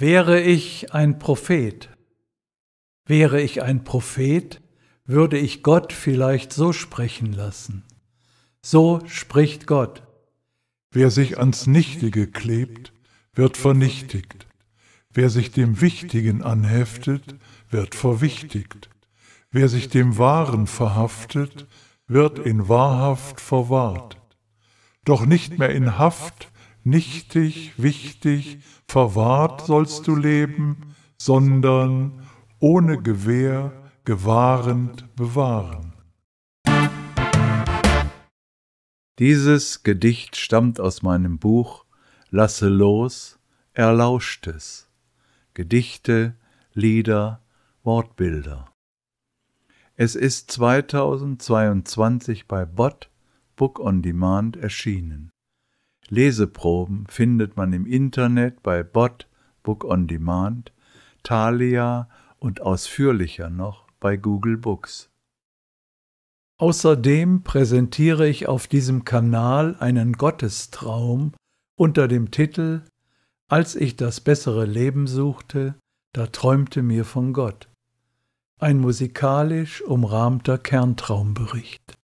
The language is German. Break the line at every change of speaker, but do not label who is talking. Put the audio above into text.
Wäre ich ein Prophet, wäre ich ein Prophet, würde ich Gott vielleicht so sprechen lassen.
So spricht Gott. Wer sich ans Nichtige klebt, wird vernichtigt. Wer sich dem Wichtigen anheftet, wird verwichtigt. Wer sich dem Wahren verhaftet, wird in Wahrhaft verwahrt. Doch nicht mehr in Haft, nichtig, wichtig, verwahrt sollst du leben, sondern ohne Gewehr, gewahrend bewahren.
Dieses Gedicht stammt aus meinem Buch Lasse los, Erlauschtes. Gedichte, Lieder, Wortbilder. Es ist 2022 bei Bot Book on Demand erschienen. Leseproben findet man im Internet bei Bot, Book on Demand, Thalia und ausführlicher noch bei Google Books. Außerdem präsentiere ich auf diesem Kanal einen Gottestraum unter dem Titel Als ich das bessere Leben suchte, da träumte mir von Gott. Ein musikalisch umrahmter Kerntraumbericht.